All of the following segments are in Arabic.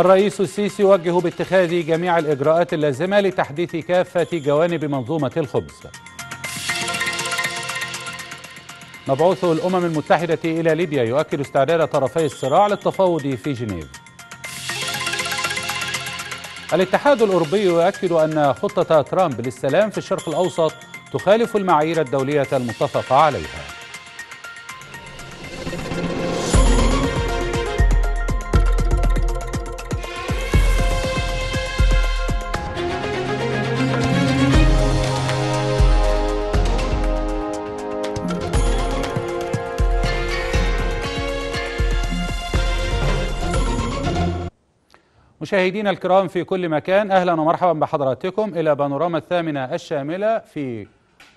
الرئيس السيسي يوجه باتخاذ جميع الإجراءات اللازمة لتحديث كافة جوانب منظومة الخبز مبعوث الأمم المتحدة إلى ليبيا يؤكد استعداد طرفي الصراع للتفاوض في جنيف الاتحاد الأوروبي يؤكد أن خطة ترامب للسلام في الشرق الأوسط تخالف المعايير الدولية المتفق عليها مشاهدينا الكرام في كل مكان اهلا ومرحبا بحضراتكم الى بانوراما الثامنه الشامله في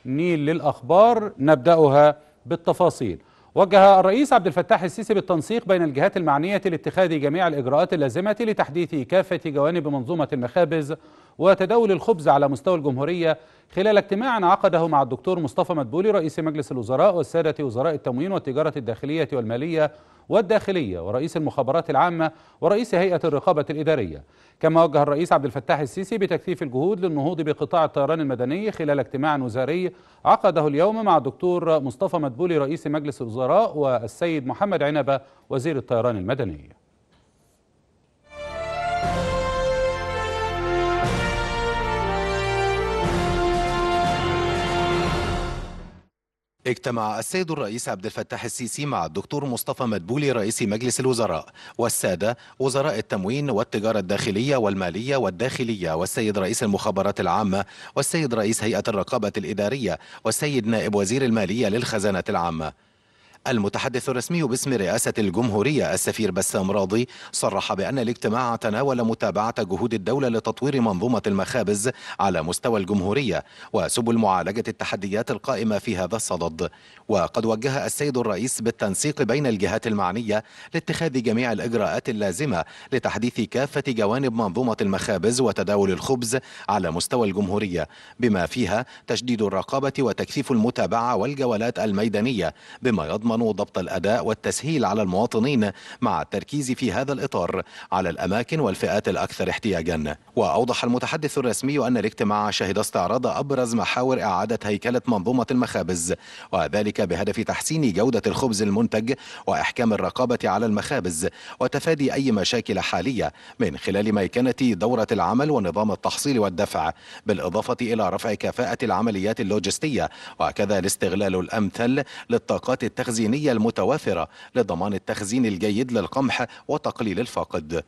نيل للاخبار نبداها بالتفاصيل. وجه الرئيس عبد الفتاح السيسي بالتنسيق بين الجهات المعنيه لاتخاذ جميع الاجراءات اللازمه لتحديث كافه جوانب منظومه المخابز وتداول الخبز على مستوى الجمهوريه خلال اجتماع عقده مع الدكتور مصطفى مدبولي رئيس مجلس الوزراء والسادة وزراء التموين والتجارة الداخلية والمالية والداخلية ورئيس المخابرات العامة ورئيس هيئة الرقابة الإدارية كما وجه الرئيس عبد الفتاح السيسي بتكثيف الجهود للنهوض بقطاع الطيران المدني خلال اجتماع وزاري عقده اليوم مع الدكتور مصطفى مدبولي رئيس مجلس الوزراء والسيد محمد عنبة وزير الطيران المدني اجتمع السيد الرئيس عبد الفتاح السيسي مع الدكتور مصطفى مدبولي رئيس مجلس الوزراء والسادة وزراء التموين والتجارة الداخلية والمالية والداخلية والسيد رئيس المخابرات العامة والسيد رئيس هيئة الرقابة الإدارية والسيد نائب وزير المالية للخزانة العامة المتحدث الرسمي باسم رئاسة الجمهورية السفير بسام راضي صرح بأن الاجتماع تناول متابعة جهود الدولة لتطوير منظومة المخابز على مستوى الجمهورية وسبل معالجة التحديات القائمة في هذا الصدد وقد وجه السيد الرئيس بالتنسيق بين الجهات المعنية لاتخاذ جميع الإجراءات اللازمة لتحديث كافة جوانب منظومة المخابز وتداول الخبز على مستوى الجمهورية بما فيها تشديد الرقابة وتكثيف المتابعة والجولات الميدانية بما يضمن يضمن ضبط الأداء والتسهيل على المواطنين مع التركيز في هذا الإطار على الأماكن والفئات الأكثر احتياجا وأوضح المتحدث الرسمي أن الاجتماع شهد استعراض أبرز محاور إعادة هيكلة منظومة المخابز وذلك بهدف تحسين جودة الخبز المنتج وإحكام الرقابة على المخابز وتفادي أي مشاكل حالية من خلال ميكنة دورة العمل ونظام التحصيل والدفع بالإضافة إلى رفع كفاءة العمليات اللوجستية وكذا الاستغلال الأمثل للطاقات التغذية التخزينية المتوافرة لضمان التخزين الجيد للقمح وتقليل الفاقد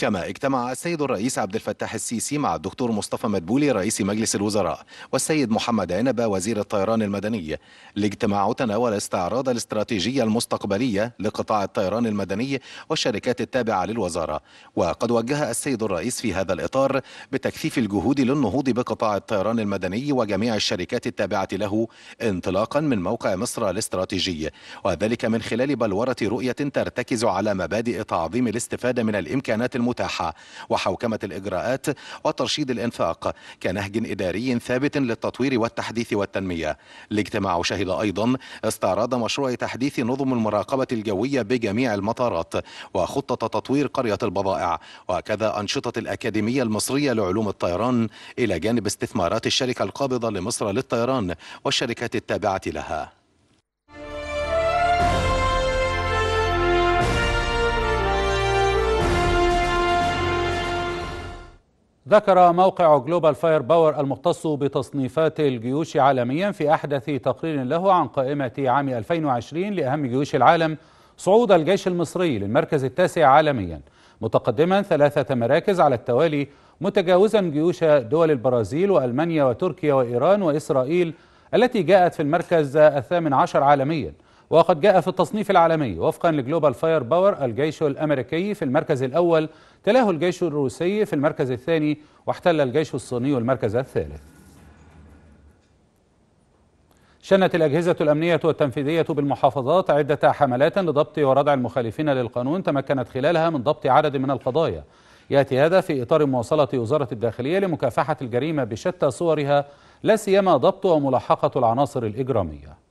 كما اجتمع السيد الرئيس عبد الفتاح السيسي مع الدكتور مصطفى مدبولي رئيس مجلس الوزراء والسيد محمد عنبة وزير الطيران المدني الاجتماع تناول استعراض الاستراتيجية المستقبلية لقطاع الطيران المدني والشركات التابعة للوزارة وقد وجه السيد الرئيس في هذا الإطار بتكثيف الجهود للنهوض بقطاع الطيران المدني وجميع الشركات التابعة له انطلاقا من موقع مصر الاستراتيجي وذلك من خلال بلورة رؤية ترتكز على مبادئ تعظيم الاستفادة من الإمكانات الم... المتاحة وحوكمة الإجراءات وترشيد الإنفاق كنهج إداري ثابت للتطوير والتحديث والتنمية الاجتماع شهد أيضا استعراض مشروع تحديث نظم المراقبة الجوية بجميع المطارات وخطة تطوير قرية البضائع وكذا أنشطة الأكاديمية المصرية لعلوم الطيران إلى جانب استثمارات الشركة القابضة لمصر للطيران والشركات التابعة لها ذكر موقع جلوبال فاير باور المختص بتصنيفات الجيوش عالميا في أحدث تقرير له عن قائمة عام 2020 لأهم جيوش العالم صعود الجيش المصري للمركز التاسع عالميا متقدما ثلاثة مراكز على التوالي متجاوزا جيوش دول البرازيل وألمانيا وتركيا وإيران وإسرائيل التي جاءت في المركز الثامن عشر عالميا وقد جاء في التصنيف العالمي وفقا لجلوبال فاير باور الجيش الأمريكي في المركز الأول تلاه الجيش الروسي في المركز الثاني واحتل الجيش الصيني المركز الثالث شنت الأجهزة الأمنية والتنفيذية بالمحافظات عدة حملات لضبط وردع المخالفين للقانون تمكنت خلالها من ضبط عدد من القضايا يأتي هذا في إطار مواصلة وزارة الداخلية لمكافحة الجريمة بشتى صورها لا سيما ضبط وملاحقة العناصر الإجرامية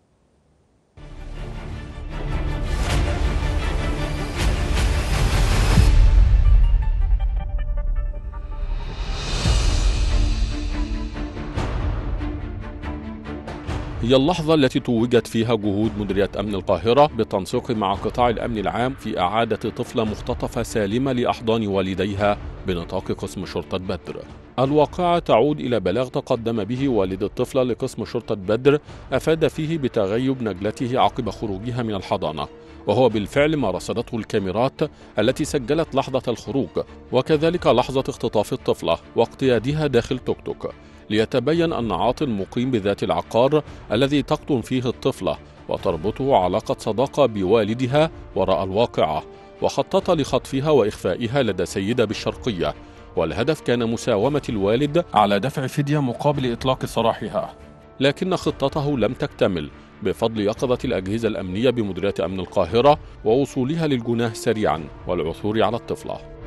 هي اللحظة التي توجت فيها جهود مديرية أمن القاهرة بالتنسيق مع قطاع الأمن العام في إعادة طفلة مختطفة سالمة لأحضان والديها بنطاق قسم شرطة بدر. الواقعة تعود إلى بلاغ تقدم به والد الطفلة لقسم شرطة بدر أفاد فيه بتغيب نجلته عقب خروجها من الحضانة وهو بالفعل ما رصدته الكاميرات التي سجلت لحظة الخروج وكذلك لحظة اختطاف الطفلة واقتيادها داخل توك توك ليتبين أن عاطل مقيم بذات العقار الذي تقطن فيه الطفلة وتربطه علاقة صداقة بوالدها وراء الواقعة وخطط لخطفها وإخفائها لدى سيدة بالشرقية والهدف كان مساومة الوالد على دفع فدية مقابل إطلاق سراحها لكن خطته لم تكتمل بفضل يقظة الأجهزة الأمنية بمديرية أمن القاهرة ووصولها للجناه سريعا والعثور على الطفلة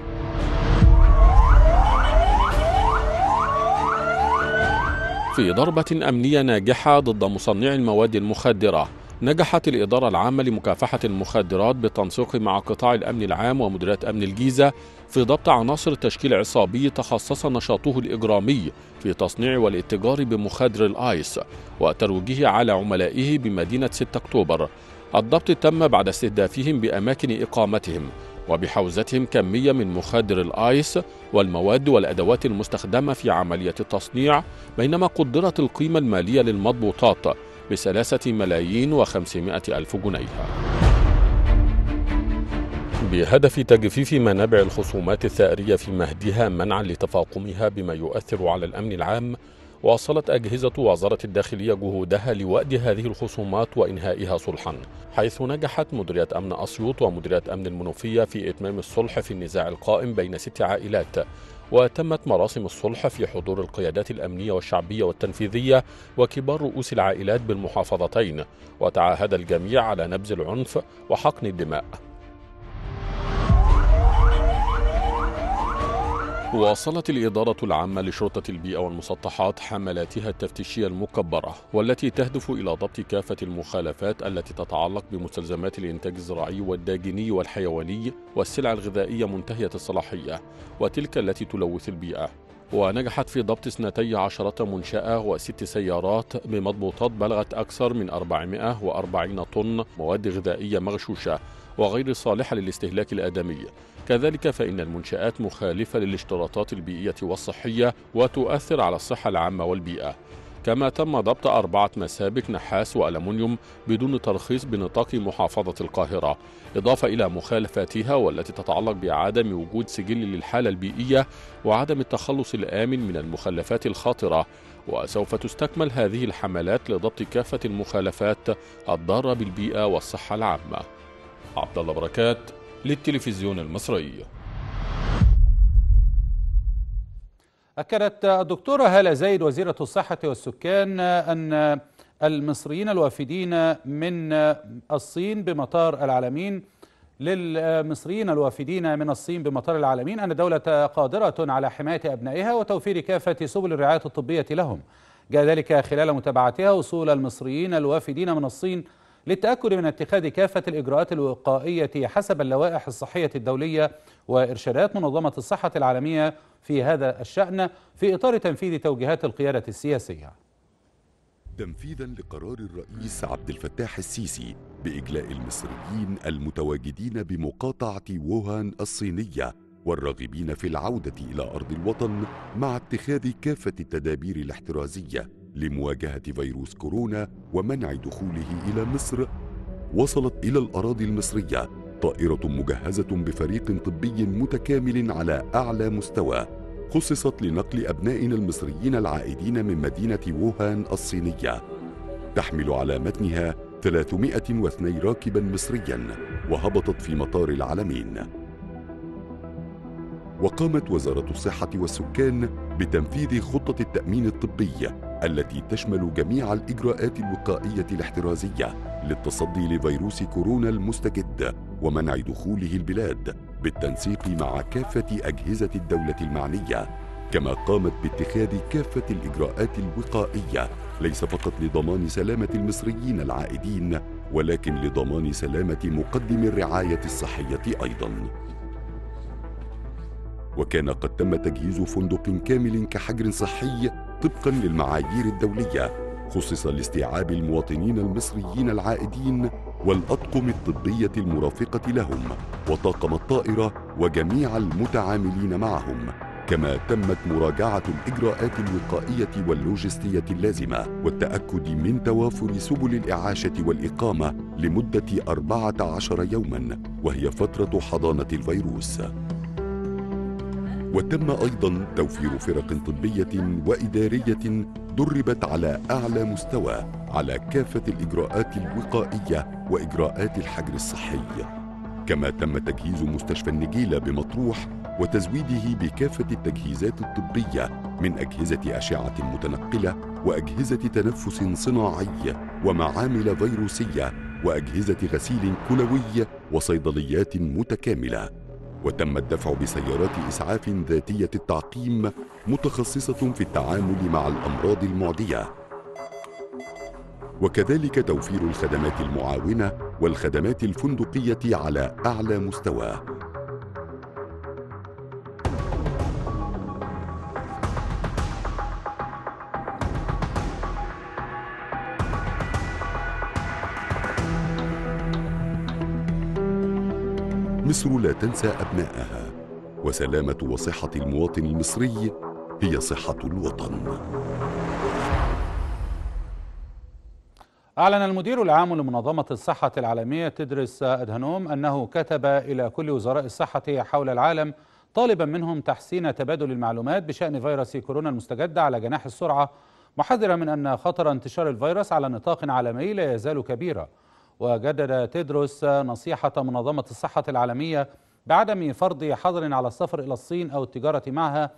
في ضربة أمنية ناجحة ضد مصنعي المواد المخدرة نجحت الإدارة العامة لمكافحة المخدرات بالتنسيق مع قطاع الأمن العام ومديرات أمن الجيزة في ضبط عناصر تشكيل عصابي تخصص نشاطه الإجرامي في تصنيع والاتجار بمخدر الآيس وترويجه على عملائه بمدينة 6 أكتوبر الضبط تم بعد استهدافهم بأماكن إقامتهم وبحوزتهم كمية من مخدر الآيس والمواد والأدوات المستخدمة في عملية التصنيع بينما قدرت القيمة المالية للمضبوطات بثلاثة ملايين وخمسمائة ألف جنيه بهدف تجفيف منابع الخصومات الثأرية في مهدها منعا لتفاقمها بما يؤثر على الأمن العام واصلت أجهزة وزارة الداخلية جهودها لوأد هذه الخصومات وإنهائها صلحا حيث نجحت مديرية أمن أسيوط ومديرية أمن المنوفية في إتمام الصلح في النزاع القائم بين ست عائلات وتمت مراسم الصلح في حضور القيادات الأمنية والشعبية والتنفيذية وكبار رؤوس العائلات بالمحافظتين وتعاهد الجميع على نبذ العنف وحقن الدماء واصلت الإدارة العامة لشرطة البيئة والمسطحات حملاتها التفتيشية المكبرة والتي تهدف إلى ضبط كافة المخالفات التي تتعلق بمستلزمات الإنتاج الزراعي والداجني والحيواني والسلع الغذائية منتهية الصلاحية وتلك التي تلوث البيئة ونجحت في ضبط عشرة منشأة وست سيارات بمضبوطات بلغت أكثر من 440 طن مواد غذائية مغشوشة وغير صالحة للاستهلاك الآدمي كذلك فإن المنشآت مخالفة للاشتراطات البيئية والصحية وتؤثر على الصحة العامة والبيئة كما تم ضبط أربعة مسابك نحاس وألمنيوم بدون ترخيص بنطاق محافظة القاهرة إضافة إلى مخالفاتها والتي تتعلق بعدم وجود سجل للحالة البيئية وعدم التخلص الآمن من المخلفات الخاطرة وسوف تستكمل هذه الحملات لضبط كافة المخالفات الضارة بالبيئة والصحة العامة عبد الله بركات للتلفزيون المصري أكدت الدكتورة هالة زايد وزيرة الصحة والسكان أن المصريين الوافدين من الصين بمطار العالمين للمصريين الوافدين من الصين بمطار العالمين أن الدولة قادرة على حماية أبنائها وتوفير كافة سبل الرعاية الطبية لهم جاء ذلك خلال متابعتها وصول المصريين الوافدين من الصين للتأكد من اتخاذ كافة الإجراءات الوقائية حسب اللوائح الصحية الدولية وإرشادات منظمة الصحة العالمية في هذا الشأن في إطار تنفيذ توجيهات القيادة السياسية تنفيذا لقرار الرئيس عبد الفتاح السيسي بإجلاء المصريين المتواجدين بمقاطعة ووهان الصينية والراغبين في العودة إلى أرض الوطن مع اتخاذ كافة التدابير الاحترازية لمواجهة فيروس كورونا ومنع دخوله إلى مصر وصلت إلى الأراضي المصرية طائرة مجهزة بفريق طبي متكامل على أعلى مستوى خصصت لنقل أبنائنا المصريين العائدين من مدينة ووهان الصينية تحمل على متنها 302 راكبا مصريا وهبطت في مطار العلمين وقامت وزارة الصحة والسكان بتنفيذ خطة التأمين الطبي التي تشمل جميع الإجراءات الوقائية الاحترازية للتصدي لفيروس كورونا المستجد ومنع دخوله البلاد بالتنسيق مع كافة أجهزة الدولة المعنية كما قامت باتخاذ كافة الإجراءات الوقائية ليس فقط لضمان سلامة المصريين العائدين ولكن لضمان سلامة مقدم الرعاية الصحية أيضاً وكان قد تم تجهيز فندق كامل كحجر صحي طبقا للمعايير الدولية خصص لاستيعاب المواطنين المصريين العائدين والأطقم الطبية المرافقة لهم وطاقم الطائرة وجميع المتعاملين معهم كما تمت مراجعة الإجراءات الوقائية واللوجستية اللازمة والتأكد من توافر سبل الإعاشة والإقامة لمدة 14 يوماً وهي فترة حضانة الفيروس وتم ايضا توفير فرق طبيه واداريه دربت على اعلى مستوى على كافه الاجراءات الوقائيه واجراءات الحجر الصحي كما تم تجهيز مستشفى النجيله بمطروح وتزويده بكافه التجهيزات الطبيه من اجهزه اشعه متنقله واجهزه تنفس صناعي ومعامل فيروسيه واجهزه غسيل كلوي وصيدليات متكامله وتم الدفع بسيارات إسعاف ذاتية التعقيم متخصصة في التعامل مع الأمراض المعدية وكذلك توفير الخدمات المعاونة والخدمات الفندقية على أعلى مستوى مصر لا تنسى أبنائها وسلامة وصحة المواطن المصري هي صحة الوطن أعلن المدير العام لمنظمة الصحة العالمية تدرس أدهنوم أنه كتب إلى كل وزراء الصحة حول العالم طالبا منهم تحسين تبادل المعلومات بشأن فيروس كورونا المستجد على جناح السرعة محذرا من أن خطر انتشار الفيروس على نطاق عالمي لا يزال كبيرا وجدد تدروس نصيحة منظمة الصحة العالمية بعدم فرض حظر على السفر إلى الصين أو التجارة معها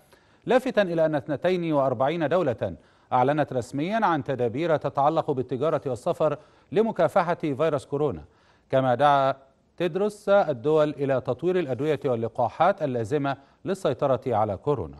لافتا إلى أن 42 دولة أعلنت رسميا عن تدابير تتعلق بالتجارة والسفر لمكافحة فيروس كورونا كما دعا تدرس الدول إلى تطوير الأدوية واللقاحات اللازمة للسيطرة على كورونا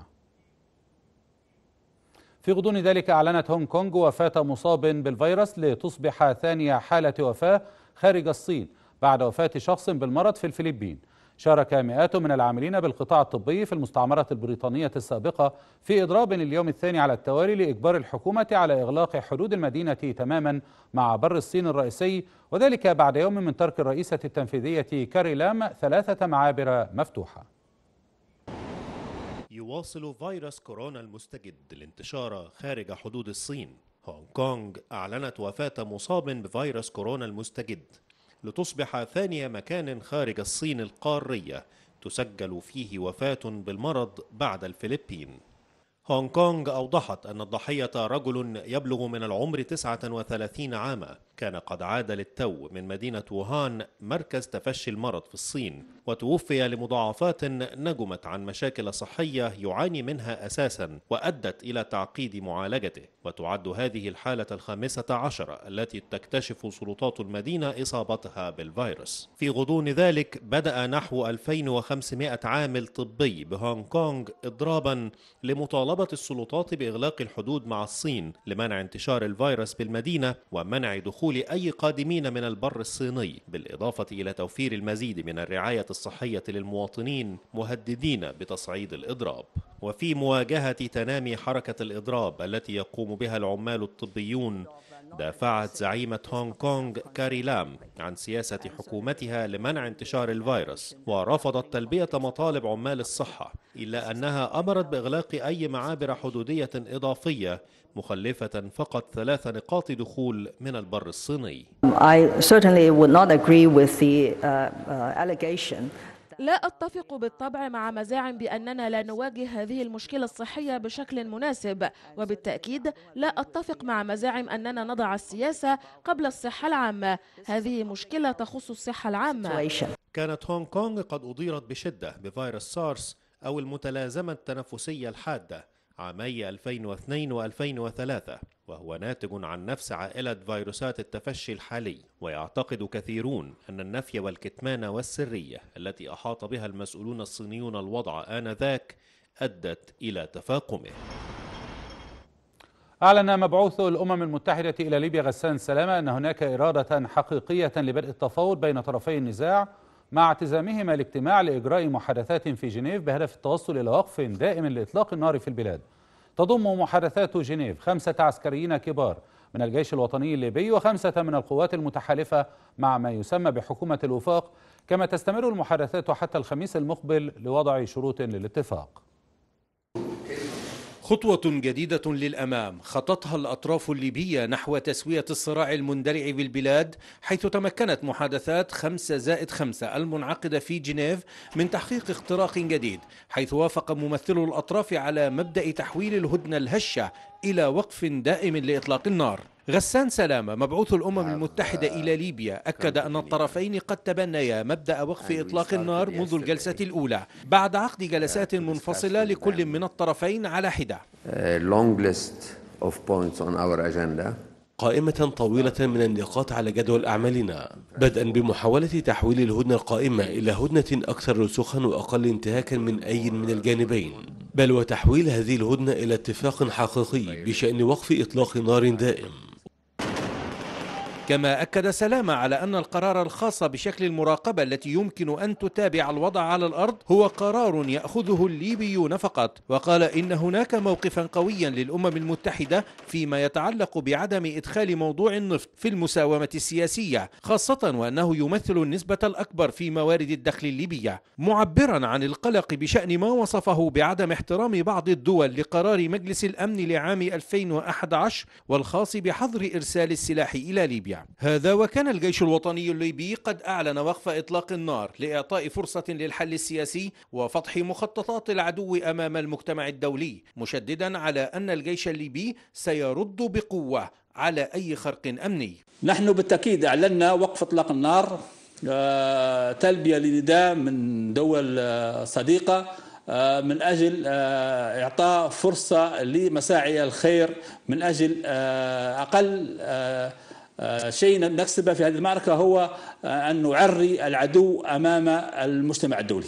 في غضون ذلك أعلنت هونغ كونغ وفاة مصاب بالفيروس لتصبح ثاني حالة وفاة خارج الصين بعد وفاة شخص بالمرض في الفلبين شارك مئات من العاملين بالقطاع الطبي في المستعمرة البريطانية السابقة في إضراب اليوم الثاني على التوالي لإجبار الحكومة على إغلاق حدود المدينة تماما مع بر الصين الرئيسي وذلك بعد يوم من ترك الرئيسة التنفيذية كاري لام ثلاثة معابر مفتوحة يواصل فيروس كورونا المستجد الانتشار خارج حدود الصين هونغ كونغ أعلنت وفاة مصاب بفيروس كورونا المستجد لتصبح ثاني مكان خارج الصين القارية تسجل فيه وفاة بالمرض بعد الفلبين هونغ كونغ أوضحت أن الضحية رجل يبلغ من العمر 39 عاما كان قد عاد للتو من مدينة ووهان مركز تفشي المرض في الصين وتوفي لمضاعفات نجمت عن مشاكل صحية يعاني منها أساسا وأدت إلى تعقيد معالجته وتعد هذه الحالة الخامسة عشر التي تكتشف سلطات المدينة إصابتها بالفيروس في غضون ذلك بدأ نحو 2500 عامل طبي بهونغ كونغ إضرابا لمطالبة طالبت السلطات باغلاق الحدود مع الصين لمنع انتشار الفيروس بالمدينه ومنع دخول اي قادمين من البر الصيني بالاضافه الى توفير المزيد من الرعايه الصحيه للمواطنين مهددين بتصعيد الاضراب وفي مواجهه تنامي حركه الاضراب التي يقوم بها العمال الطبيون دافعت زعيمة هونغ كونغ كاري لام عن سياسة حكومتها لمنع انتشار الفيروس ورفضت تلبية مطالب عمال الصحة إلا أنها أمرت بإغلاق أي معابر حدودية إضافية مخلفة فقط ثلاث نقاط دخول من البر الصيني I certainly would not agree with the uh, uh, allegation لا أتفق بالطبع مع مزاعم بأننا لا نواجه هذه المشكلة الصحية بشكل مناسب وبالتأكيد لا أتفق مع مزاعم أننا نضع السياسة قبل الصحة العامة هذه مشكلة تخص الصحة العامة كانت هونغ كونغ قد أضيرت بشدة بفيروس سارس أو المتلازمة التنفسية الحادة عامي 2002 و2003 وهو ناتج عن نفس عائلة فيروسات التفشي الحالي ويعتقد كثيرون أن النفي والكتمان والسرية التي أحاط بها المسؤولون الصينيون الوضع آنذاك أدت إلى تفاقمه أعلن مبعوث الأمم المتحدة إلى ليبيا غسان سلامة أن هناك إرادة حقيقية لبدء التفاوض بين طرفي النزاع مع اعتزامهما الاجتماع لإجراء محادثات في جنيف بهدف التوصل إلى وقف دائم لإطلاق النار في البلاد تضم محادثات جنيف خمسة عسكريين كبار من الجيش الوطني الليبي وخمسة من القوات المتحالفة مع ما يسمى بحكومة الوفاق كما تستمر المحادثات حتى الخميس المقبل لوضع شروط للاتفاق خطوة جديدة للأمام خطتها الأطراف الليبية نحو تسوية الصراع المندلع بالبلاد حيث تمكنت محادثات 5 زائد 5 المنعقدة في جنيف من تحقيق اختراق جديد حيث وافق ممثلو الأطراف على مبدأ تحويل الهدنة الهشة إلى وقف دائم لإطلاق النار غسان سلامة مبعوث الأمم المتحدة إلى ليبيا أكد أن الطرفين قد تبنيا مبدأ وقف إطلاق النار منذ الجلسة الأولى بعد عقد جلسات منفصلة لكل من الطرفين على حدة قائمة طويلة من النقاط على جدول أعمالنا بدءا بمحاولة تحويل الهدنة القائمة إلى هدنة أكثر رسوخا وأقل انتهاكا من أي من الجانبين بل وتحويل هذه الهدنة إلى اتفاق حقيقي بشأن وقف إطلاق نار دائم كما أكد سلامة على أن القرار الخاص بشكل المراقبة التي يمكن أن تتابع الوضع على الأرض هو قرار يأخذه الليبيون فقط وقال إن هناك موقفا قويا للأمم المتحدة فيما يتعلق بعدم إدخال موضوع النفط في المساومة السياسية خاصة وأنه يمثل النسبة الأكبر في موارد الدخل الليبية معبرا عن القلق بشأن ما وصفه بعدم احترام بعض الدول لقرار مجلس الأمن لعام 2011 والخاص بحظر إرسال السلاح إلى ليبيا هذا وكان الجيش الوطني الليبي قد أعلن وقف إطلاق النار لإعطاء فرصة للحل السياسي وفتح مخططات العدو أمام المجتمع الدولي مشددا على أن الجيش الليبي سيرد بقوة على أي خرق أمني نحن بالتأكيد أعلنا وقف إطلاق النار آه، تلبية لنداء من دول آه، صديقة آه، من أجل إعطاء فرصة لمساعي الخير من أجل أقل آه، شيء نكسبه في هذه المعركة هو آه، أن نعري العدو أمام المجتمع الدولي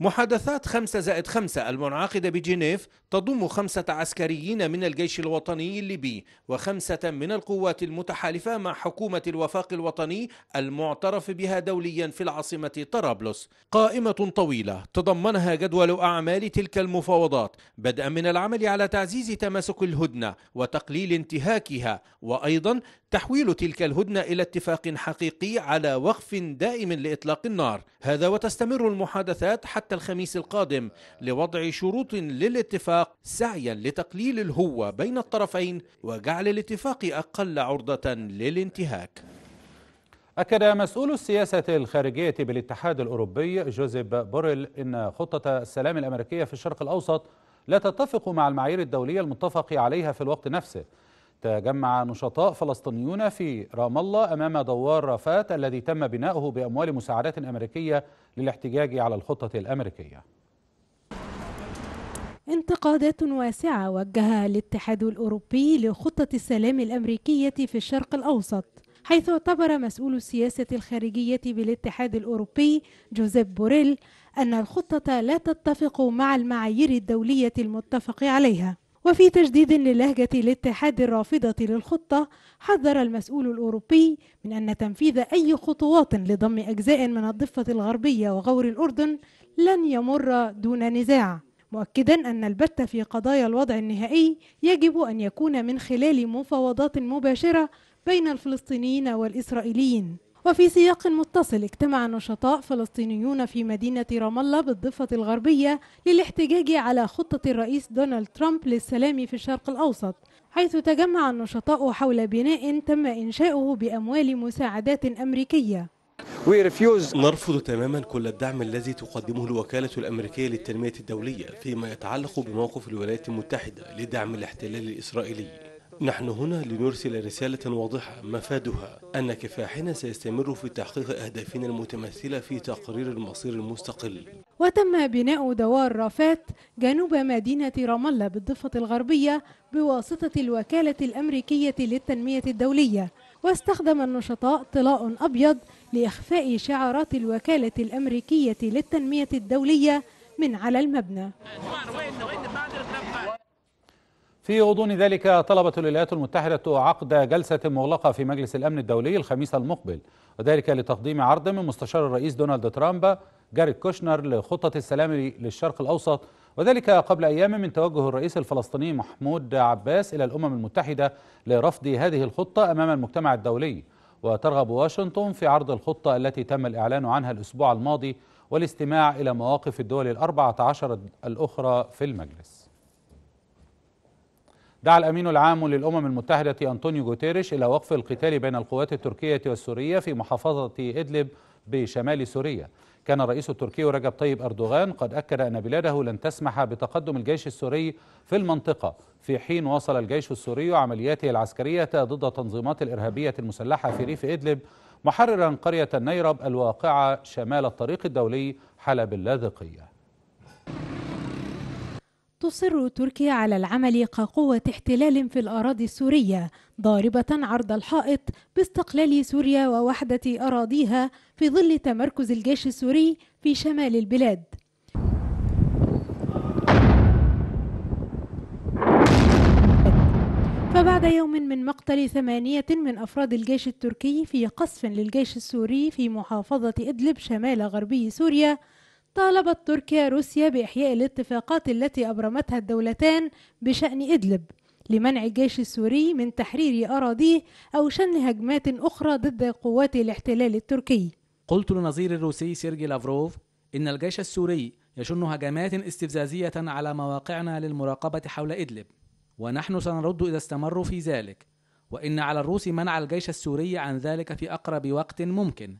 محادثات 5 زائد 5 المنعقدة بجنيف تضم خمسة عسكريين من الجيش الوطني الليبي وخمسة من القوات المتحالفة مع حكومة الوفاق الوطني المعترف بها دوليا في العاصمة طرابلس قائمة طويلة تضمنها جدول أعمال تلك المفاوضات بدءا من العمل على تعزيز تماسك الهدنة وتقليل انتهاكها وأيضا تحويل تلك الهدنه الى اتفاق حقيقي على وقف دائم لاطلاق النار، هذا وتستمر المحادثات حتى الخميس القادم لوضع شروط للاتفاق سعيا لتقليل الهوه بين الطرفين وجعل الاتفاق اقل عرضه للانتهاك. أكد مسؤول السياسة الخارجية بالاتحاد الأوروبي جوزيف بوريل إن خطة السلام الأمريكية في الشرق الأوسط لا تتفق مع المعايير الدولية المتفق عليها في الوقت نفسه تجمع نشطاء فلسطينيون في رام الله أمام دوار رفات الذي تم بناؤه بأموال مساعدات أمريكية للاحتجاج على الخطة الأمريكية انتقادات واسعة وجهها الاتحاد الأوروبي لخطة السلام الأمريكية في الشرق الأوسط حيث اعتبر مسؤول السياسة الخارجية بالاتحاد الأوروبي جوزيف بوريل أن الخطة لا تتفق مع المعايير الدولية المتفق عليها وفي تجديد للهجة الاتحاد الرافضة للخطة حذر المسؤول الأوروبي من أن تنفيذ أي خطوات لضم أجزاء من الضفة الغربية وغور الأردن لن يمر دون نزاع مؤكدا أن البت في قضايا الوضع النهائي يجب أن يكون من خلال مفاوضات مباشرة بين الفلسطينيين والإسرائيليين وفي سياق متصل اجتمع نشطاء فلسطينيون في مدينة رام الله بالضفة الغربية للاحتجاج على خطة الرئيس دونالد ترامب للسلام في الشرق الأوسط حيث تجمع النشطاء حول بناء تم إنشاؤه بأموال مساعدات أمريكية نرفض تماما كل الدعم الذي تقدمه الوكالة الأمريكية للتنمية الدولية فيما يتعلق بموقف الولايات المتحدة لدعم الاحتلال الإسرائيلي نحن هنا لنرسل رسالة واضحة مفادها أن كفاحنا سيستمر في تحقيق أهدافنا المتمثلة في تقرير المصير المستقل وتم بناء دوار رافات جنوب مدينة رام الله بالضفة الغربية بواسطة الوكالة الأمريكية للتنمية الدولية واستخدم النشطاء طلاء أبيض لإخفاء شعارات الوكالة الأمريكية للتنمية الدولية من على المبنى في غضون ذلك طلبت الولايات المتحدة عقد جلسة مغلقة في مجلس الأمن الدولي الخميس المقبل وذلك لتقديم عرض من مستشار الرئيس دونالد ترامب جاريد كوشنر لخطة السلام للشرق الأوسط وذلك قبل أيام من توجه الرئيس الفلسطيني محمود عباس إلى الأمم المتحدة لرفض هذه الخطة أمام المجتمع الدولي وترغب واشنطن في عرض الخطة التي تم الإعلان عنها الأسبوع الماضي والاستماع إلى مواقف الدول الأربعة عشر الأخرى في المجلس دعا الأمين العام للأمم المتحدة أنطونيو غوتيريش إلى وقف القتال بين القوات التركية والسورية في محافظة إدلب بشمال سوريا كان الرئيس التركي رجب طيب أردوغان قد أكد أن بلاده لن تسمح بتقدم الجيش السوري في المنطقة في حين واصل الجيش السوري عملياته العسكرية ضد تنظيمات الإرهابية المسلحة في ريف إدلب محررا قرية النيرب الواقعة شمال الطريق الدولي حلب اللاذقيه تصر تركيا على العمل كقوة احتلال في الأراضي السورية ضاربة عرض الحائط باستقلال سوريا ووحدة أراضيها في ظل تمركز الجيش السوري في شمال البلاد فبعد يوم من مقتل ثمانية من أفراد الجيش التركي في قصف للجيش السوري في محافظة إدلب شمال غربي سوريا طالبت تركيا روسيا بإحياء الاتفاقات التي أبرمتها الدولتان بشأن إدلب لمنع الجيش السوري من تحرير أراضيه أو شن هجمات أخرى ضد قوات الاحتلال التركي قلت لنظير الروسي سيرجي لافروف إن الجيش السوري يشن هجمات استفزازية على مواقعنا للمراقبة حول إدلب ونحن سنرد إذا استمروا في ذلك وإن على الروس منع الجيش السوري عن ذلك في أقرب وقت ممكن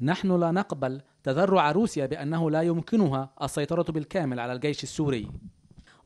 نحن لا نقبل تذرع روسيا بانه لا يمكنها السيطره بالكامل على الجيش السوري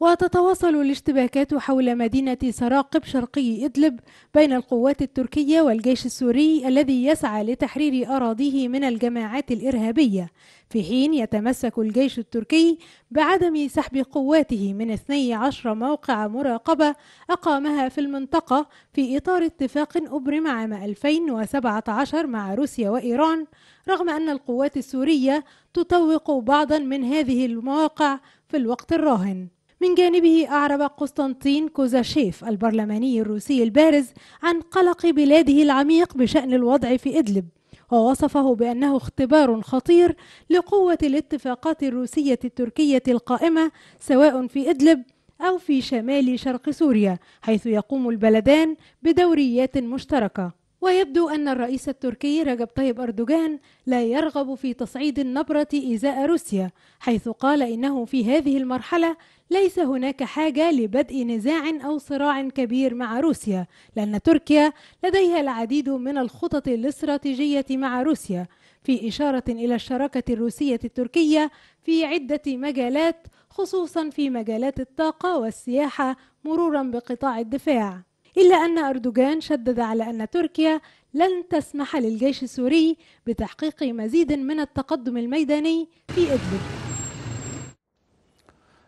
وتتواصل الاشتباكات حول مدينة سراقب شرقي إدلب بين القوات التركية والجيش السوري الذي يسعى لتحرير أراضيه من الجماعات الإرهابية في حين يتمسك الجيش التركي بعدم سحب قواته من 12 موقع مراقبة أقامها في المنطقة في إطار اتفاق أبرم عام 2017 مع روسيا وإيران رغم أن القوات السورية تطوق بعضا من هذه المواقع في الوقت الراهن من جانبه أعرب قسطنطين كوزاشيف البرلماني الروسي البارز عن قلق بلاده العميق بشأن الوضع في إدلب ووصفه بأنه اختبار خطير لقوة الاتفاقات الروسية التركية القائمة سواء في إدلب أو في شمال شرق سوريا حيث يقوم البلدان بدوريات مشتركة ويبدو أن الرئيس التركي رجب طيب أردوغان لا يرغب في تصعيد النبرة إزاء روسيا حيث قال إنه في هذه المرحلة ليس هناك حاجة لبدء نزاع أو صراع كبير مع روسيا لأن تركيا لديها العديد من الخطط الاستراتيجية مع روسيا في إشارة إلى الشراكة الروسية التركية في عدة مجالات خصوصا في مجالات الطاقة والسياحة مرورا بقطاع الدفاع إلا أن أردوغان شدد على أن تركيا لن تسمح للجيش السوري بتحقيق مزيد من التقدم الميداني في إدلب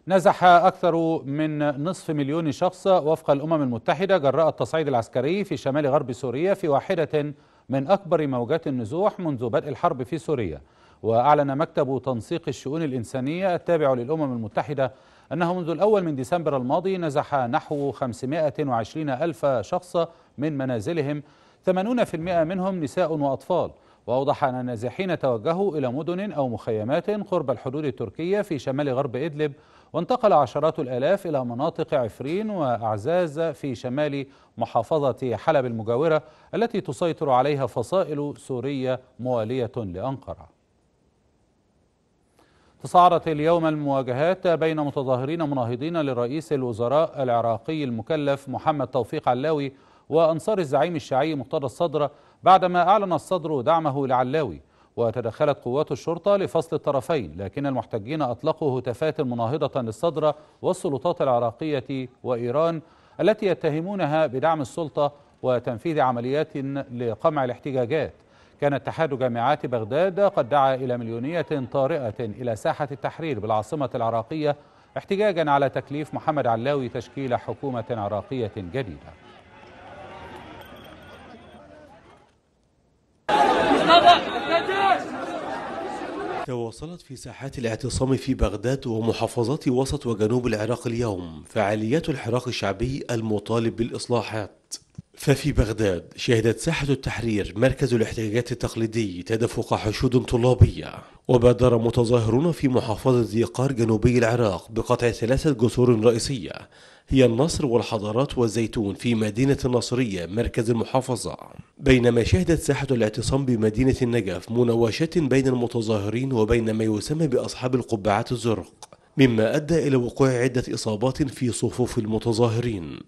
نزح أكثر من نصف مليون شخص وفق الأمم المتحدة جراء التصعيد العسكري في شمال غرب سوريا في واحدة من أكبر موجات النزوح منذ بدء الحرب في سوريا وأعلن مكتب تنسيق الشؤون الإنسانية التابع للأمم المتحدة أنه منذ الأول من ديسمبر الماضي نزح نحو 520 ألف شخص من منازلهم 80% منهم نساء وأطفال وأوضح أن النازحين توجهوا إلى مدن أو مخيمات قرب الحدود التركية في شمال غرب إدلب وانتقل عشرات الآلاف إلى مناطق عفرين وأعزاز في شمال محافظة حلب المجاورة التي تسيطر عليها فصائل سورية موالية لأنقرة تصاعدت اليوم المواجهات بين متظاهرين مناهضين لرئيس الوزراء العراقي المكلف محمد توفيق علاوي وأنصار الزعيم الشيعي مقتدى الصدر بعدما أعلن الصدر دعمه لعلاوي وتدخلت قوات الشرطة لفصل الطرفين لكن المحتجين أطلقوا هتافات مناهضة للصدرة والسلطات العراقية وإيران التي يتهمونها بدعم السلطة وتنفيذ عمليات لقمع الاحتجاجات كان اتحاد جامعات بغداد قد دعا إلى مليونية طارئة إلى ساحة التحرير بالعاصمة العراقية احتجاجا على تكليف محمد علاوي تشكيل حكومة عراقية جديدة تواصلت في ساحات الاعتصام في بغداد ومحافظات وسط وجنوب العراق اليوم فعاليات الحراك الشعبي المطالب بالإصلاحات ففي بغداد شهدت ساحة التحرير مركز الاحتجاجات التقليدي تدفق حشود طلابية وبادر متظاهرون في محافظة ذيقار جنوبي العراق بقطع ثلاثة جسور رئيسية هي النصر والحضارات والزيتون في مدينة النصرية مركز المحافظة بينما شهدت ساحة الاعتصام بمدينة النجف مناوشات بين المتظاهرين وبين ما يسمى بأصحاب القبعات الزرق مما أدى إلى وقوع عدة إصابات في صفوف المتظاهرين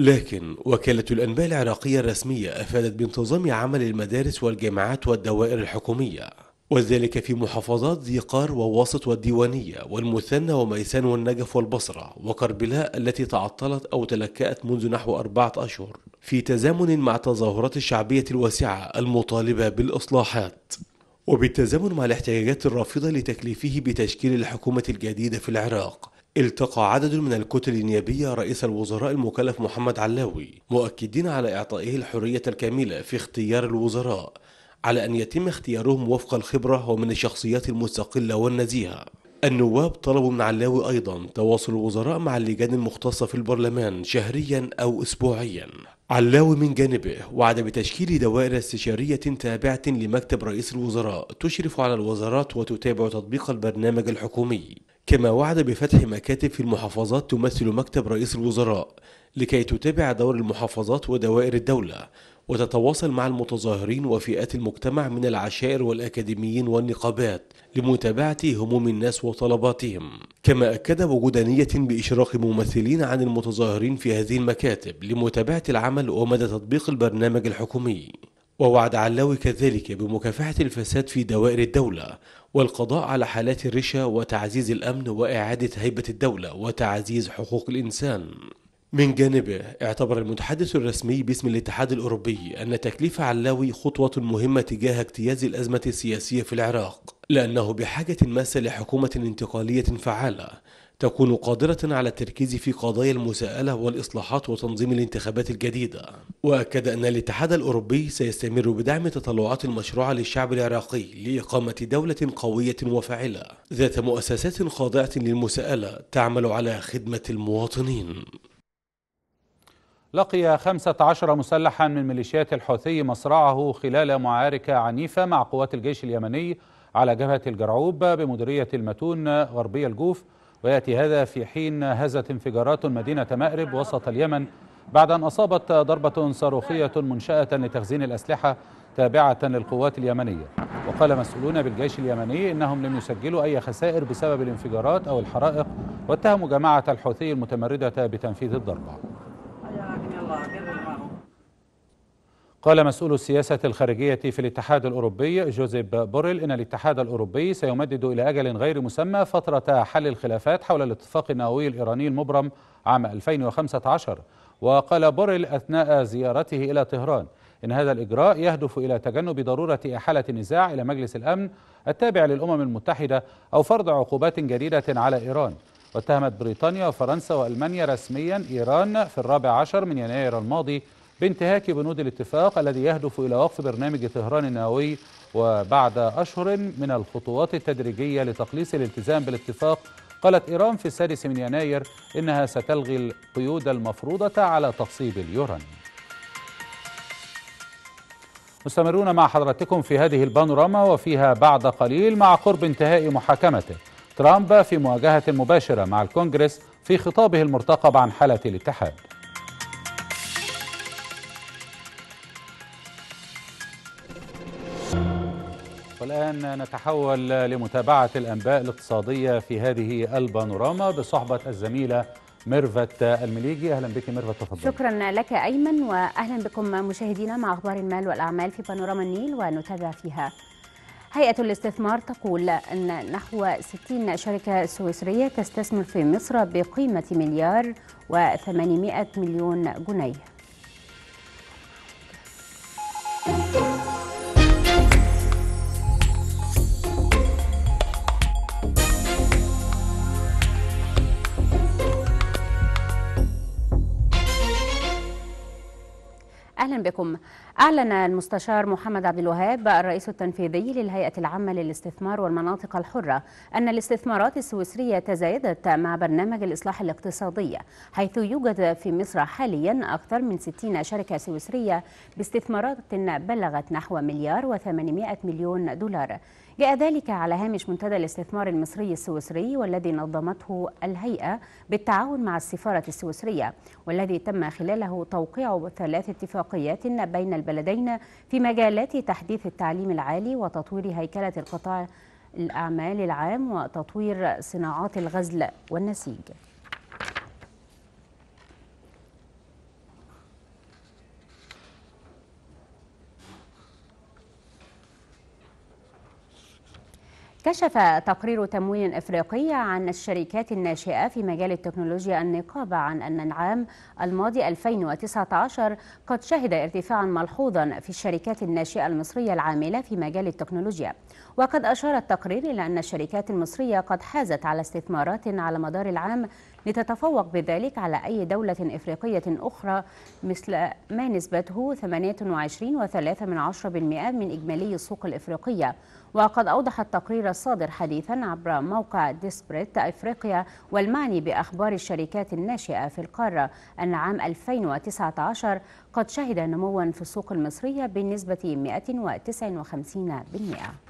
لكن وكالة الأنباء العراقية الرسمية أفادت بانتظام عمل المدارس والجامعات والدوائر الحكومية وذلك في محافظات ذي قار وواسط والديوانية والمثنى وميسان والنجف والبصرة وكربلاء التي تعطلت أو تلكأت منذ نحو أربعة أشهر في تزامن مع تظاهرات الشعبية الواسعة المطالبة بالإصلاحات وبالتزامن مع الاحتجاجات الرافضة لتكليفه بتشكيل الحكومة الجديدة في العراق التقى عدد من الكتل النيابية رئيس الوزراء المكلف محمد علاوي مؤكدين على إعطائه الحرية الكاملة في اختيار الوزراء على أن يتم اختيارهم وفق الخبرة ومن الشخصيات المستقلة والنزيهة النواب طلبوا من علاوي أيضا تواصل الوزراء مع اللجان المختصة في البرلمان شهريا أو أسبوعيا علاوي من جانبه وعد بتشكيل دوائر استشارية تابعة لمكتب رئيس الوزراء تشرف على الوزارات وتتابع تطبيق البرنامج الحكومي كما وعد بفتح مكاتب في المحافظات تمثل مكتب رئيس الوزراء لكي تتابع دور المحافظات ودوائر الدولة وتتواصل مع المتظاهرين وفئات المجتمع من العشائر والأكاديميين والنقابات لمتابعة هموم الناس وطلباتهم كما أكد وجود نية بإشراق ممثلين عن المتظاهرين في هذه المكاتب لمتابعة العمل ومدى تطبيق البرنامج الحكومي ووعد علاوي كذلك بمكافحة الفساد في دوائر الدولة والقضاء على حالات الرشا وتعزيز الأمن وإعادة هيبة الدولة وتعزيز حقوق الإنسان من جانبه اعتبر المتحدث الرسمي باسم الاتحاد الأوروبي أن تكليف علاوي خطوة مهمة تجاه اجتياز الأزمة السياسية في العراق لأنه بحاجة ماسة لحكومة انتقالية فعالة تكون قادرة على التركيز في قضايا المساءلة والإصلاحات وتنظيم الانتخابات الجديدة وأكد أن الاتحاد الأوروبي سيستمر بدعم تطلعات المشروعة للشعب العراقي لإقامة دولة قوية وفاعلة ذات مؤسسات خاضعة للمساءلة تعمل على خدمة المواطنين لقي 15 مسلحا من ميليشيات الحوثي مصرعه خلال معارك عنيفة مع قوات الجيش اليمني على جبهة الجرعوب بمديرية المتون غربية الجوف ويأتي هذا في حين هزت انفجارات مدينة مأرب وسط اليمن بعد أن أصابت ضربة صاروخية منشأة لتخزين الأسلحة تابعة للقوات اليمنية وقال مسؤولون بالجيش اليمني إنهم لم يسجلوا أي خسائر بسبب الانفجارات أو الحرائق واتهموا جماعة الحوثي المتمردة بتنفيذ الضربة قال مسؤول السياسة الخارجية في الاتحاد الأوروبي جوزيب بوريل إن الاتحاد الأوروبي سيمدد إلى أجل غير مسمى فترة حل الخلافات حول الاتفاق النووي الإيراني المبرم عام 2015 وقال بوريل أثناء زيارته إلى طهران إن هذا الإجراء يهدف إلى تجنب ضرورة إحالة النزاع إلى مجلس الأمن التابع للأمم المتحدة أو فرض عقوبات جديدة على إيران واتهمت بريطانيا وفرنسا وألمانيا رسميا إيران في الرابع عشر من يناير الماضي بانتهاك بنود الاتفاق الذي يهدف إلى وقف برنامج طهران النووي وبعد أشهر من الخطوات التدريجية لتقليص الالتزام بالاتفاق قالت إيران في السادس من يناير إنها ستلغي القيود المفروضة على تخصيب اليورانيوم مستمرون مع حضراتكم في هذه البانوراما وفيها بعد قليل مع قرب انتهاء محاكمته ترامب في مواجهة مباشرة مع الكونغرس في خطابه المرتقب عن حالة الاتحاد والآن نتحول لمتابعة الأنباء الاقتصادية في هذه البانوراما بصحبة الزميلة ميرفت المليجي أهلا بك ميرفت تفضل شكرا لك أيمن وأهلا بكم مشاهدينا مع أخبار المال والأعمال في بانوراما النيل ونتابع فيها هيئة الاستثمار تقول أن نحو 60 شركة سويسرية تستثمر في مصر بقيمة مليار و800 مليون جنيه أهلا بكم أعلن المستشار محمد عبد الوهاب الرئيس التنفيذي للهيئة العامة للاستثمار والمناطق الحرة أن الاستثمارات السويسرية تزايدت مع برنامج الإصلاح الاقتصادي حيث يوجد في مصر حاليا أكثر من 60 شركة سويسرية باستثمارات بلغت نحو مليار و800 مليون دولار جاء ذلك على هامش منتدى الاستثمار المصري السويسري والذي نظمته الهيئة بالتعاون مع السفارة السويسرية والذي تم خلاله توقيع ثلاث اتفاقيات بين البلدين في مجالات تحديث التعليم العالي وتطوير هيكلة القطاع الأعمال العام وتطوير صناعات الغزل والنسيج كشف تقرير تمويل افريقي عن الشركات الناشئه في مجال التكنولوجيا النقابه عن ان العام الماضي 2019 قد شهد ارتفاعا ملحوظا في الشركات الناشئه المصريه العامله في مجال التكنولوجيا وقد اشار التقرير الى ان الشركات المصريه قد حازت على استثمارات على مدار العام لتتفوق بذلك على أي دولة إفريقية أخرى مثل ما نسبته 28.3% من إجمالي السوق الإفريقية وقد أوضح التقرير الصادر حديثا عبر موقع ديسبريت إفريقيا والمعني بأخبار الشركات الناشئة في القارة أن عام 2019 قد شهد نموا في السوق المصرية بنسبة 159%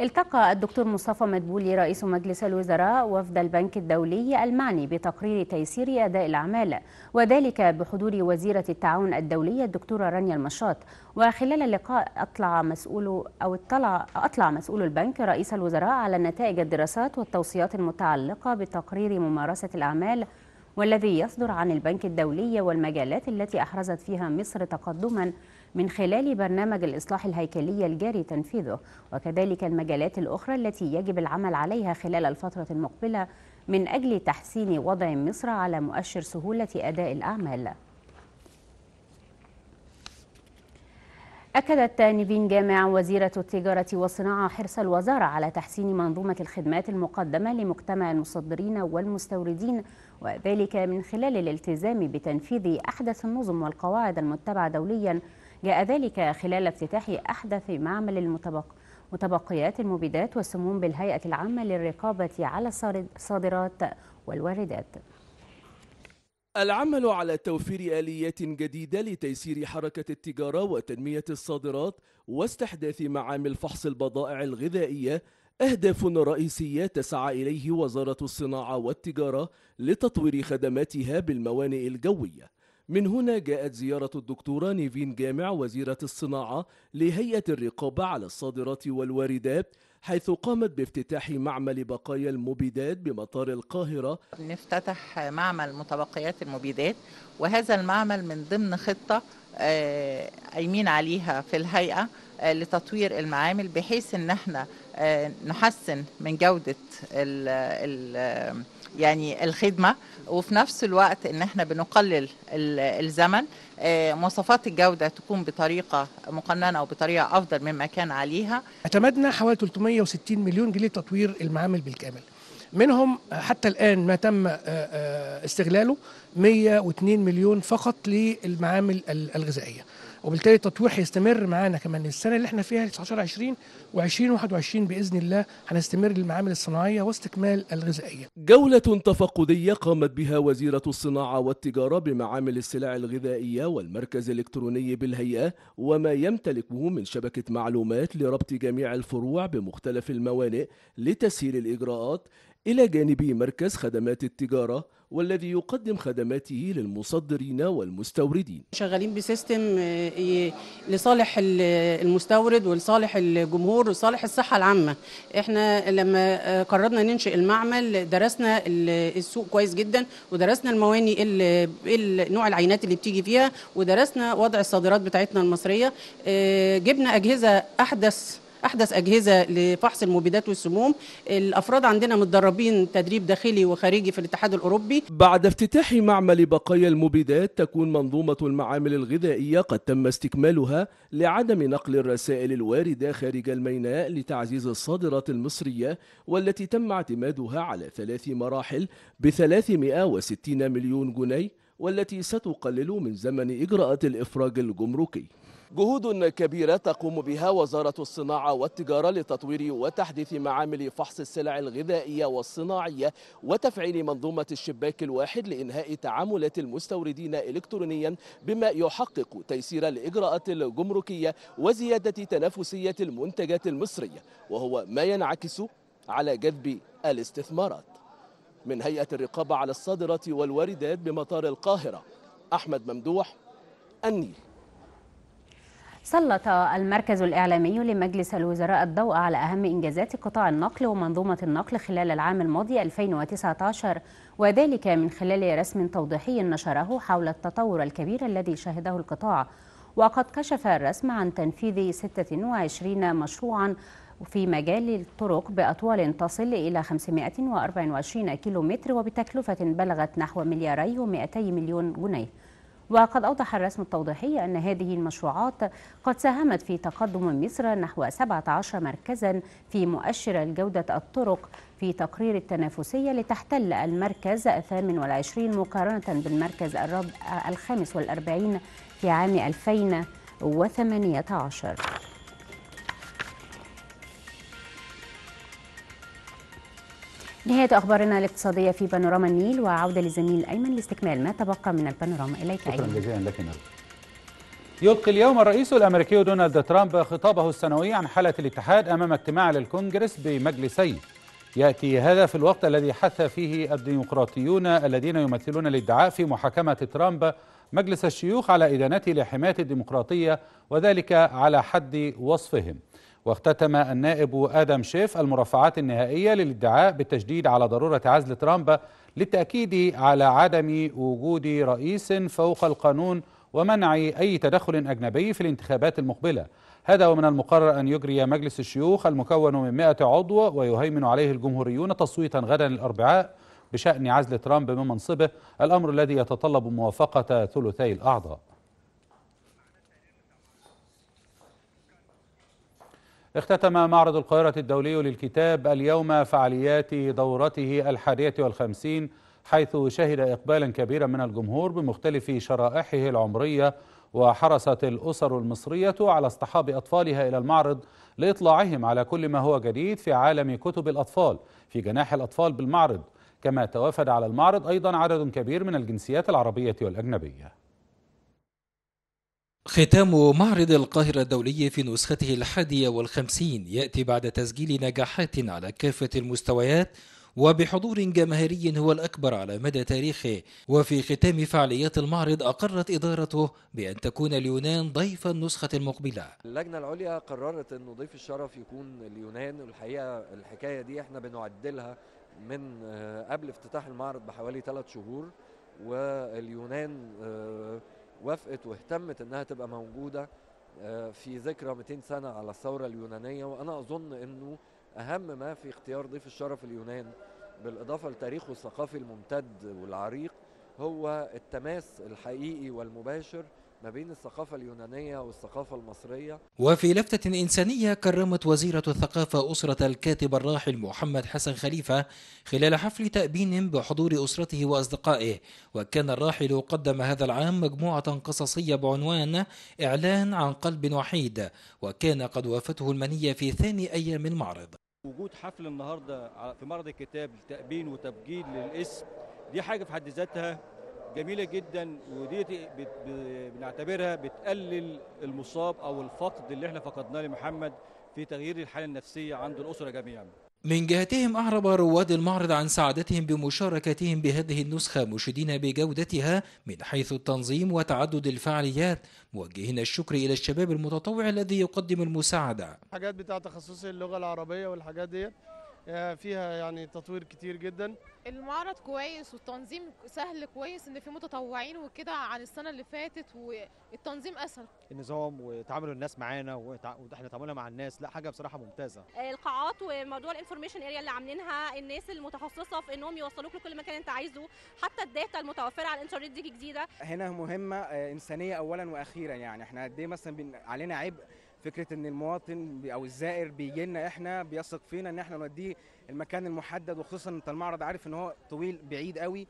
التقى الدكتور مصطفى مدبولي رئيس مجلس الوزراء وفد البنك الدولي المعني بتقرير تيسير أداء الأعمال وذلك بحضور وزيرة التعاون الدولي الدكتورة رانيا المشاط وخلال اللقاء أطلع مسؤول أو اطلع أطلع مسؤول البنك رئيس الوزراء على نتائج الدراسات والتوصيات المتعلقة بتقرير ممارسة الأعمال والذي يصدر عن البنك الدولي والمجالات التي أحرزت فيها مصر تقدما من خلال برنامج الإصلاح الهيكلي الجاري تنفيذه وكذلك المجالات الأخرى التي يجب العمل عليها خلال الفترة المقبلة من أجل تحسين وضع مصر على مؤشر سهولة أداء الأعمال أكدت نيفين جامع وزيرة التجارة والصناعة حرص الوزارة على تحسين منظومة الخدمات المقدمة لمجتمع المصدرين والمستوردين وذلك من خلال الالتزام بتنفيذ أحدث النظم والقواعد المتبعة دولياً جاء ذلك خلال افتتاح أحدث معمل المتبق متبقيات المبيدات والسموم بالهيئة العامة للرقابة على الصادرات والواردات العمل على توفير آليات جديدة لتيسير حركة التجارة وتنمية الصادرات واستحداث معامل فحص البضائع الغذائية أهداف رئيسية تسعى إليه وزارة الصناعة والتجارة لتطوير خدماتها بالموانئ الجوية من هنا جاءت زيارة الدكتورة نيفين جامع وزيرة الصناعة لهيئة الرقابة على الصادرات والواردات حيث قامت بافتتاح معمل بقايا المبيدات بمطار القاهرة نفتتح معمل متبقيات المبيدات وهذا المعمل من ضمن خطة قايمين آه، عليها في الهيئة آه، لتطوير المعامل بحيث ان احنا نحسن من جودة ال ال يعني الخدمة وفي نفس الوقت ان احنا بنقلل الزمن آه، مواصفات الجودة تكون بطريقة مقننة وبطريقة افضل مما كان عليها اعتمدنا حوالي 360 مليون جنيه تطوير المعامل بالكامل منهم حتى الآن ما تم آه، آه، استغلاله 102 مليون فقط للمعامل الغذائية وبالتالي التطوير هيستمر معانا كمان السنه اللي احنا فيها 19 20 و20 21 باذن الله هنستمر للمعامل الصناعيه واستكمال الغذائيه. جوله تفقديه قامت بها وزيره الصناعه والتجاره بمعامل السلع الغذائيه والمركز الالكتروني بالهيئه وما يمتلكه من شبكه معلومات لربط جميع الفروع بمختلف الموانئ لتسهيل الاجراءات الى جانب مركز خدمات التجاره والذي يقدم خدماته للمصدرين والمستوردين شغالين بسيستم آه، لصالح المستورد ولصالح الجمهور ولصالح الصحة العامة احنا لما آه، قررنا ننشئ المعمل درسنا السوق كويس جدا ودرسنا المواني نوع العينات اللي بتيجي فيها ودرسنا وضع الصادرات بتاعتنا المصرية آه، جبنا أجهزة أحدث احدث اجهزه لفحص المبيدات والسموم الافراد عندنا متدربين تدريب داخلي وخارجي في الاتحاد الاوروبي بعد افتتاح معمل بقايا المبيدات تكون منظومه المعامل الغذائيه قد تم استكمالها لعدم نقل الرسائل الوارده خارج الميناء لتعزيز الصادرات المصريه والتي تم اعتمادها على ثلاث مراحل ب 360 مليون جنيه والتي ستقلل من زمن إجراءات الإفراج الجمركي جهود كبيرة تقوم بها وزارة الصناعة والتجارة لتطوير وتحديث معامل فحص السلع الغذائية والصناعية وتفعيل منظومة الشباك الواحد لإنهاء تعاملات المستوردين إلكترونيا بما يحقق تيسير الإجراءات الجمركية وزيادة تنافسية المنتجات المصرية وهو ما ينعكس على جذب الاستثمارات من هيئة الرقابة على الصادرات والواردات بمطار القاهرة أحمد ممدوح النيل سلط المركز الإعلامي لمجلس الوزراء الضوء على أهم إنجازات قطاع النقل ومنظومة النقل خلال العام الماضي 2019 وذلك من خلال رسم توضيحي نشره حول التطور الكبير الذي شهده القطاع وقد كشف الرسم عن تنفيذ 26 مشروعا في مجال الطرق بأطوال تصل إلى 524 كيلومتر وبتكلفة بلغت نحو ملياري و200 مليون جنيه وقد أوضح الرسم التوضيحي أن هذه المشروعات قد ساهمت في تقدم مصر نحو 17 مركزا في مؤشر جودة الطرق في تقرير التنافسية لتحتل المركز 28 مقارنة بالمركز الرابع الخامس والأربعين في عام 2018 نهاية أخبارنا الاقتصادية في بانوراما النيل وعودة للزميل أيمن لاستكمال ما تبقى من البانوراما إليك أيمن شكرا جزيلا لك يلقي اليوم الرئيس الأمريكي دونالد ترامب خطابه السنوي عن حالة الاتحاد أمام اجتماع للكونجرس بمجلسيه يأتي هذا في الوقت الذي حث فيه الديمقراطيون الذين يمثلون الادعاء في محاكمة ترامب مجلس الشيوخ على إدانته لحماية الديمقراطية وذلك على حد وصفهم واختتم النائب آدم شيف المرافعات النهائية للادعاء بالتشديد على ضرورة عزل ترامب للتأكيد على عدم وجود رئيس فوق القانون ومنع أي تدخل أجنبي في الانتخابات المقبلة هذا ومن المقرر أن يجري مجلس الشيوخ المكون من 100 عضو ويهيمن عليه الجمهوريون تصويتا غدا الأربعاء بشأن عزل ترامب من منصبه الأمر الذي يتطلب موافقة ثلثي الأعضاء اختتم معرض القاهرة الدولي للكتاب اليوم فعاليات دورته الحادية والخمسين حيث شهد إقبالا كبيرا من الجمهور بمختلف شرائحه العمرية وحرصت الأسر المصرية على اصطحاب أطفالها إلى المعرض لإطلاعهم على كل ما هو جديد في عالم كتب الأطفال في جناح الأطفال بالمعرض كما توافد على المعرض أيضا عدد كبير من الجنسيات العربية والأجنبية ختام معرض القاهرة الدولي في نسخته الحادية والخمسين يأتي بعد تسجيل نجاحات على كافة المستويات وبحضور جماهيري هو الأكبر على مدى تاريخه وفي ختام فعاليات المعرض أقرت إدارته بأن تكون اليونان ضيف النسخة المقبلة اللجنة العليا قررت أن ضيف الشرف يكون اليونان والحقيقة الحكاية دي احنا بنعدلها من آه، قبل افتتاح المعرض بحوالي ثلاث شهور واليونان آه، وافقت واهتمت انها تبقى موجوده آه، في ذكرى 200 سنه على الثوره اليونانيه وانا اظن انه اهم ما في اختيار ضيف الشرف اليونان بالاضافه لتاريخه الثقافي الممتد والعريق هو التماس الحقيقي والمباشر ما بين الثقافة اليونانية والثقافة المصرية وفي لفتة إنسانية كرمت وزيرة الثقافة أسرة الكاتب الراحل محمد حسن خليفة خلال حفل تأبين بحضور أسرته وأصدقائه وكان الراحل قدم هذا العام مجموعة قصصية بعنوان إعلان عن قلب وحيد وكان قد وافته المنية في ثاني أيام المعرض وجود حفل النهاردة في معرض الكتاب لتأبين وتبجيل للاسم دي حاجة في حد ذاتها جميله جدا ودي بنعتبرها بتقلل المصاب او الفقد اللي احنا فقدناه لمحمد في تغيير الحاله النفسيه عند الاسره جميعا. من جهتهم أعرب رواد المعرض عن سعادتهم بمشاركتهم بهذه النسخة مشيدين بجودتها من حيث التنظيم وتعدد الفعاليات موجهين الشكر إلى الشباب المتطوع الذي يقدم المساعدة الحاجات بتاع تخصصي اللغة العربية والحاجات دي آه، فيها يعني تطوير كتير جدا المعرض كويس والتنظيم سهل كويس ان في متطوعين وكده عن السنه اللي فاتت والتنظيم اسهل النظام وتعامل الناس معانا واحنا تعاملنا مع الناس لا حاجه بصراحه ممتازه القاعات وموضوع الانفورميشن اريا اللي عاملينها الناس المتخصصه في انهم يوصلوك لكل مكان انت عايزه حتى الداتا المتوفره على الانترنت دي جديده هنا مهمه آه، انسانيه اولا واخيرا يعني احنا قد ايه مثلا علينا عبء فكره ان المواطن او الزائر بيجي لنا احنا بيثق فينا ان احنا نوديه المكان المحدد وخصوصا انت المعرض عارف ان هو طويل بعيد قوي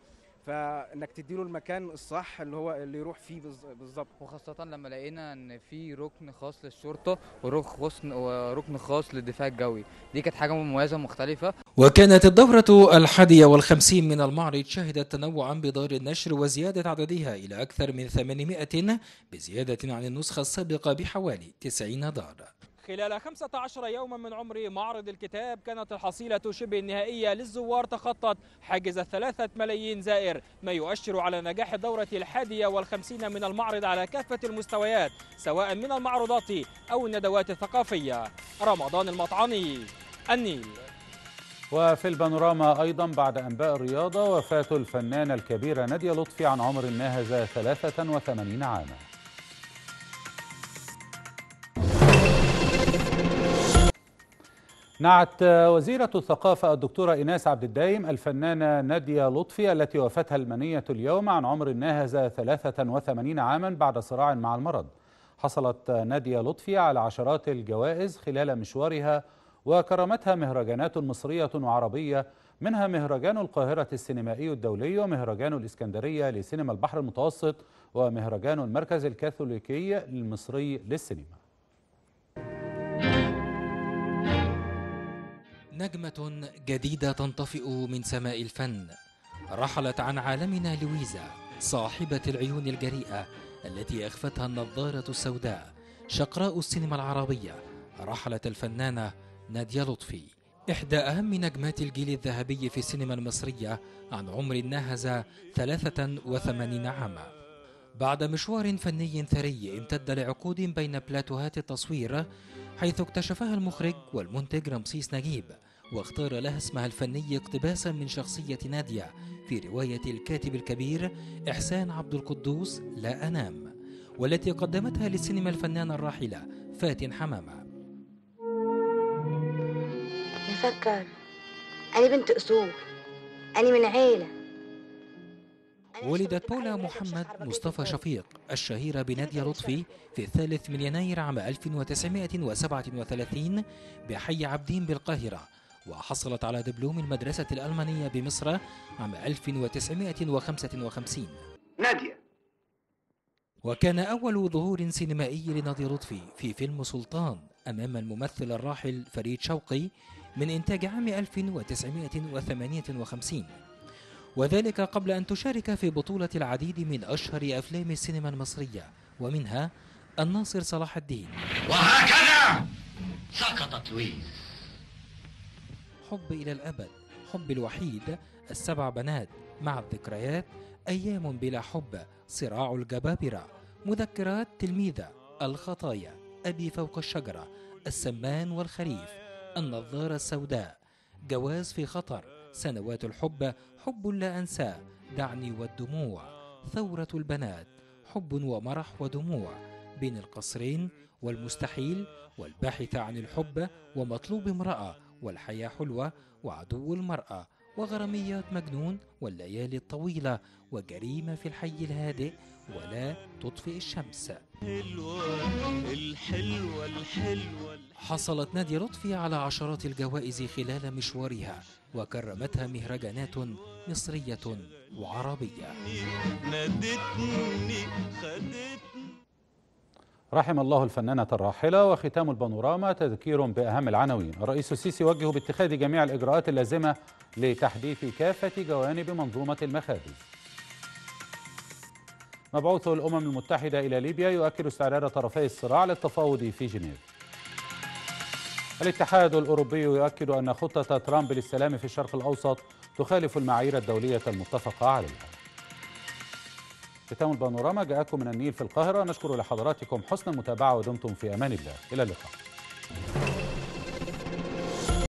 فانك تديله المكان الصح اللي هو اللي يروح فيه بالظبط وخاصه لما لقينا ان في ركن خاص للشرطه وركن وركن خاص للدفاع الجوي دي كانت حاجه مميزه مختلفه وكانت الدورة الحادية والخمسين من المعرض شهدت تنوعا بدار النشر وزيادة عددها إلى أكثر من 800 بزيادة عن النسخة السابقة بحوالي 90 دار خلال 15 يوما من عمر معرض الكتاب كانت الحصيلة شبه النهائية للزوار تخطت حاجز الثلاثة ملايين زائر ما يؤشر على نجاح الدورة الحادية والخمسين من المعرض على كافة المستويات سواء من المعروضات أو الندوات الثقافية رمضان المطعني النيل وفي البانوراما أيضا بعد أنباء الرياضة وفاة الفنانة الكبيرة نادية لطفي عن عمر ناهز 83 عاماً نعت وزيرة الثقافة الدكتورة إناس عبد الدايم الفنانة نادية لطفي التي وافتها المنية اليوم عن عمر ناهز 83 عاما بعد صراع مع المرض حصلت نادية لطفي على عشرات الجوائز خلال مشوارها وكرمتها مهرجانات مصرية وعربية منها مهرجان القاهرة السينمائي الدولي ومهرجان الإسكندرية لسينما البحر المتوسط ومهرجان المركز الكاثوليكي المصري للسينما نجمة جديدة تنطفئ من سماء الفن رحلت عن عالمنا لويزا صاحبة العيون الجريئة التي أخفتها النظارة السوداء شقراء السينما العربية رحلت الفنانة نادية لطفي إحدى أهم نجمات الجيل الذهبي في السينما المصرية عن عمر ناهز 83 عاما بعد مشوار فني ثري امتد لعقود بين بلاتوهات التصوير حيث اكتشفها المخرج والمنتج رمسيس نجيب واختار لها اسمها الفني اقتباسا من شخصية نادية في رواية الكاتب الكبير إحسان عبد القدوس لا أنام والتي قدمتها للسينما الفنانة الراحلة فاتن حمامة بفكر أنا بنت أصول أنا من عيلة ولدت بولا محمد مصطفى شفيق الشهيرة بنادية لطفي في الثالث من يناير عام 1937 بحي عبدين بالقاهرة وحصلت على دبلوم المدرسة الألمانية بمصر عام 1955 نادية وكان أول ظهور سينمائي لنادي لطفي في فيلم سلطان أمام الممثل الراحل فريد شوقي من إنتاج عام 1958 وذلك قبل أن تشارك في بطولة العديد من أشهر أفلام السينما المصرية ومنها الناصر صلاح الدين وهكذا سقطت لويز حب إلى الأبد حب الوحيد السبع بنات مع الذكريات أيام بلا حب صراع الجبابرة مذكرات تلميذة الخطايا أبي فوق الشجرة السمان والخريف النظارة السوداء جواز في خطر سنوات الحب حب لا أنساه دعني والدموع ثورة البنات حب ومرح ودموع بين القصرين والمستحيل والباحث عن الحب ومطلوب امرأة والحياة حلوة وعدو المرأة وغراميات مجنون والليالي الطويلة وجريمة في الحي الهادئ ولا تطفئ الشمس الحلوة الحلوة الحلوة حصلت نادي لطفي على عشرات الجوائز خلال مشوارها وكرمتها مهرجانات مصرية وعربية نادتني خدتني رحم الله الفنانة الراحلة وختام البانوراما تذكير بأهم العناوين الرئيس السيسي وجه باتخاذ جميع الإجراءات اللازمة لتحديث كافة جوانب منظومة المخابز مبعوث الأمم المتحدة إلى ليبيا يؤكد استعداد طرفي الصراع للتفاوض في جنيف الاتحاد الأوروبي يؤكد أن خطة ترامب للسلام في الشرق الأوسط تخالف المعايير الدولية المتفقة عليها ختام البانوراما جاءكم من النيل في القاهرة نشكر لحضراتكم حسن المتابعة ودمتم في أمان الله إلى اللقاء